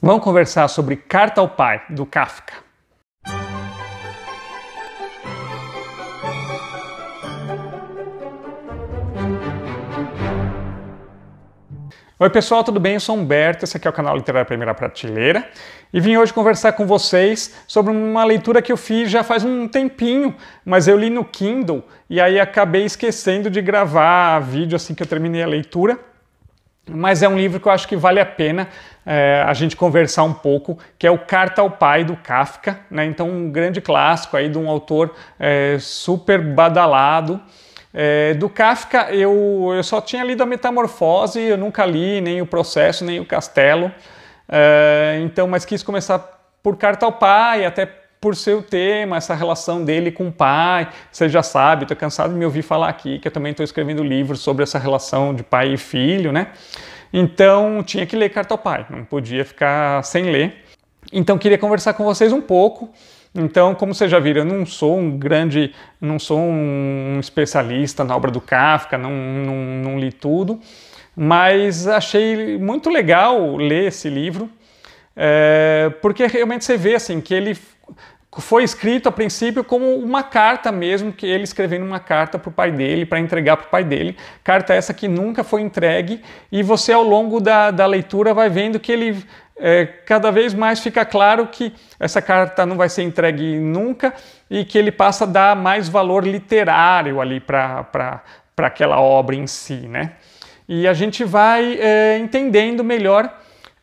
Vamos conversar sobre Carta ao Pai, do Kafka. Oi pessoal, tudo bem? Eu sou Humberto, esse aqui é o canal Literário Primeira Prateleira e vim hoje conversar com vocês sobre uma leitura que eu fiz já faz um tempinho, mas eu li no Kindle e aí acabei esquecendo de gravar vídeo assim que eu terminei a leitura mas é um livro que eu acho que vale a pena é, a gente conversar um pouco, que é o Carta ao Pai do Kafka, né? então um grande clássico aí de um autor é, super badalado. É, do Kafka eu, eu só tinha lido a Metamorfose, eu nunca li nem o Processo nem o Castelo, é, então mas quis começar por Carta ao Pai, até por seu tema, essa relação dele com o pai. Você já sabe, estou cansado de me ouvir falar aqui que eu também estou escrevendo livros sobre essa relação de pai e filho, né? Então tinha que ler Carta ao Pai, não podia ficar sem ler. Então queria conversar com vocês um pouco. Então, como vocês já viram, eu não sou um grande, não sou um especialista na obra do Kafka, não, não, não li tudo, mas achei muito legal ler esse livro, é, porque realmente você vê assim que ele foi escrito a princípio como uma carta mesmo, que ele escrevendo uma carta para o pai dele, para entregar para o pai dele. Carta essa que nunca foi entregue, e você ao longo da, da leitura vai vendo que ele é, cada vez mais fica claro que essa carta não vai ser entregue nunca e que ele passa a dar mais valor literário ali para aquela obra em si. Né? E a gente vai é, entendendo melhor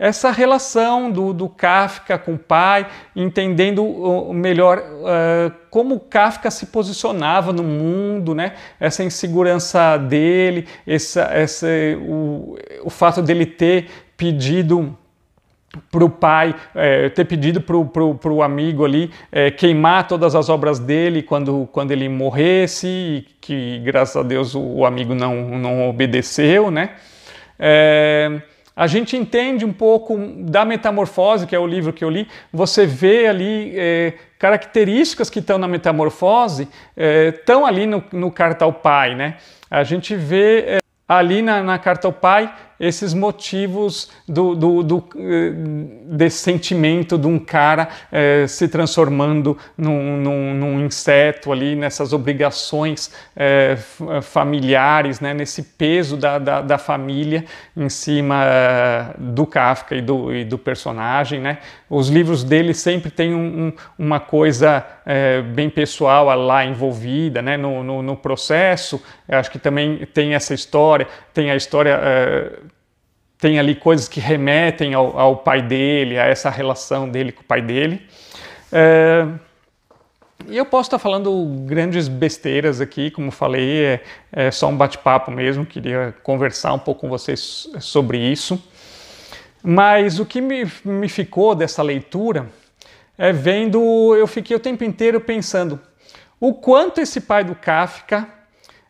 essa relação do, do, Kafka com o pai, entendendo melhor uh, como Kafka se posicionava no mundo, né? essa insegurança dele, essa, essa, o, o fato dele ter pedido para o pai é, ter pedido para o amigo ali é, queimar todas as obras dele quando, quando ele morresse, e que graças a Deus o, o amigo não, não obedeceu, né? É, a gente entende um pouco da Metamorfose, que é o livro que eu li. Você vê ali é, características que estão na Metamorfose, estão eh, é, ali no, no, Carta ao Pai. Né? A gente vê é, ali na, na Carta ao Pai esses motivos do, do, do, eh, desse sentimento de um cara eh, se transformando num, num, num, inseto ali, nessas obrigações eh, familiares, né, nesse peso da, da, da, família em cima do Kafka e do, e do personagem. Né? Os livros dele sempre têm um, um, uma coisa bem pessoal lá envolvida né, no, no, no processo. Eu acho que também tem essa história, tem a história tem ali coisas que remetem ao, ao, pai dele, a essa relação dele com o pai dele. É, e eu posso estar falando grandes besteiras aqui, como falei, é, é só um bate-papo mesmo, queria conversar um pouco com vocês sobre isso. Mas o que me, me ficou dessa leitura é vendo, eu fiquei o tempo inteiro pensando o quanto esse pai do Kafka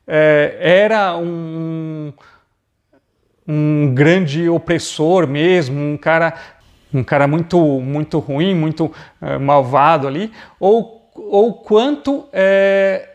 é, era um, um grande opressor mesmo, um cara, um cara muito, muito ruim, muito eh, malvado ali, ou, ou quanto é,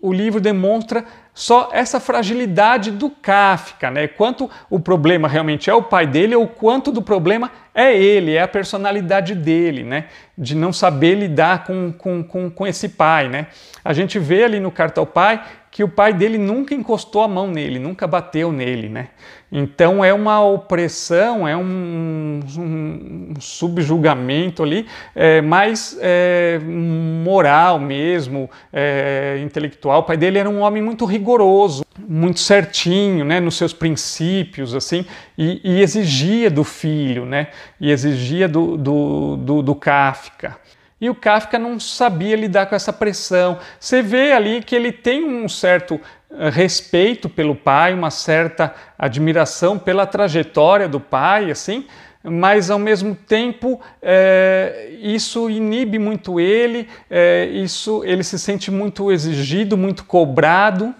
o livro demonstra só essa fragilidade do Kafka, né? Quanto o problema realmente é o pai dele ou quanto do problema é ele, é a personalidade dele, né? De não saber lidar com, com, com, com esse pai, né? A gente vê ali no Carta ao Pai que o pai dele nunca encostou a mão nele, nunca bateu nele, né? Então é uma opressão, é um, um subjugamento ali, é, mais é, moral mesmo, é, intelectual. O pai dele era um homem muito rigoroso, muito certinho, né, nos seus princípios, assim, e, e exigia do filho, né? E exigia do, do, do, do Kafka. E o Kafka não sabia lidar com essa pressão. Você vê ali que ele tem um certo eh, respeito pelo pai, uma certa admiração pela trajetória do pai, assim, mas ao mesmo tempo é, isso inibe muito ele, é, isso ele se sente muito exigido, muito cobrado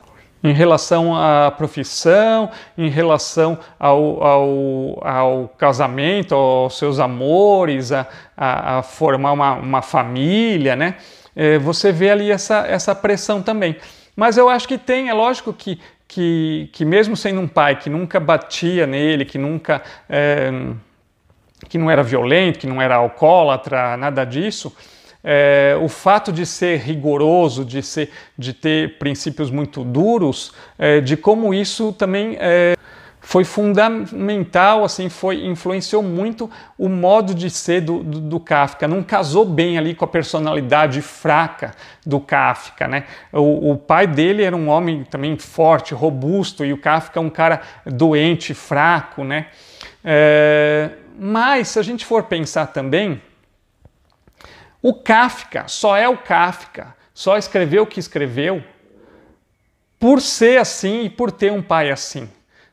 em relação à profissão, em relação ao, ao, ao casamento, aos seus amores, a, a, a formar uma, uma, família, né? É, você vê ali essa, essa pressão também. Mas eu acho que tem, é lógico que, que, que mesmo sendo um pai que nunca batia nele, que nunca. É, que não era violento, que não era alcoólatra, nada disso, é, o fato de ser rigoroso, de, ser, de ter princípios muito duros, é, de como isso também é, foi fundamental, assim, foi influenciou muito o modo de ser do, do, do, Kafka. Não casou bem ali com a personalidade fraca do Kafka, né? O, o, pai dele era um homem também forte, robusto, e o Kafka é um cara doente, fraco, né? É, mas se a gente for pensar também o Kafka só é o Kafka, só escreveu o que escreveu por ser assim e por ter um pai assim,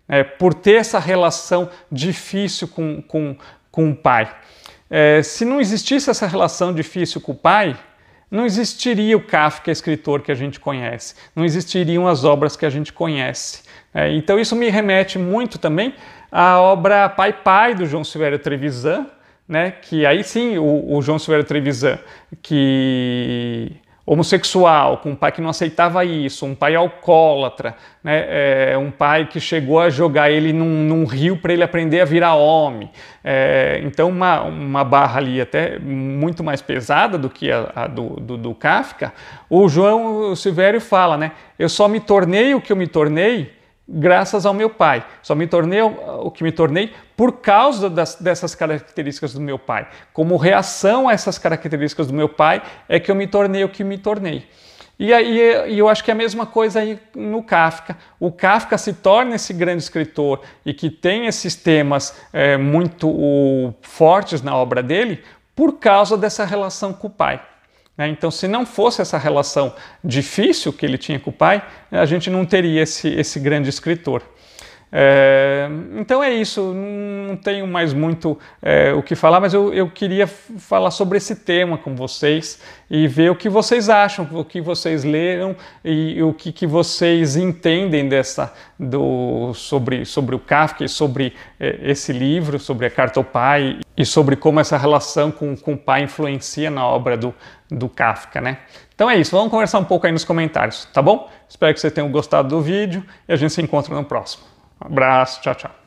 né? por ter essa relação difícil com, com, com o pai. É, se não existisse essa relação difícil com o pai, não existiria o Kafka escritor que a gente conhece, não existiriam as obras que a gente conhece. É, então isso me remete muito também à obra Pai Pai do João Silvério Trevisan, né? Que aí sim o, o João Silveira Trevisan, que homossexual, com um pai que não aceitava isso, um pai alcoólatra, né? É, um pai que chegou a jogar ele num, num rio para ele aprender a virar homem. É, então, uma, uma barra ali até muito mais pesada do que a, a do, do, do Kafka. O João Silvério fala, né? Eu só me tornei o que eu me tornei graças ao meu pai. Só me tornei o que me tornei por causa das, dessas características do meu pai. Como reação a essas características do meu pai é que eu me tornei o que me tornei. E aí eu acho que é a mesma coisa aí no Kafka. O Kafka se torna esse grande escritor e que tem esses temas é, muito o, fortes na obra dele por causa dessa relação com o pai. Né? Então, se não fosse essa relação difícil que ele tinha com o pai, a gente não teria esse, esse grande escritor. É, então é isso, não tenho mais muito é, o que falar, mas eu, eu queria falar sobre esse tema com vocês e ver o que vocês acham, o que vocês leram e, e o que, que vocês entendem dessa do, sobre, sobre o Kafka e sobre é, esse livro, sobre a carta ao pai e sobre como essa relação com, com o pai influencia na obra do, do Kafka, né? Então é isso, vamos conversar um pouco aí nos comentários, tá bom? Espero que vocês tenham gostado do vídeo e a gente se encontra no próximo abraço, tchau, tchau.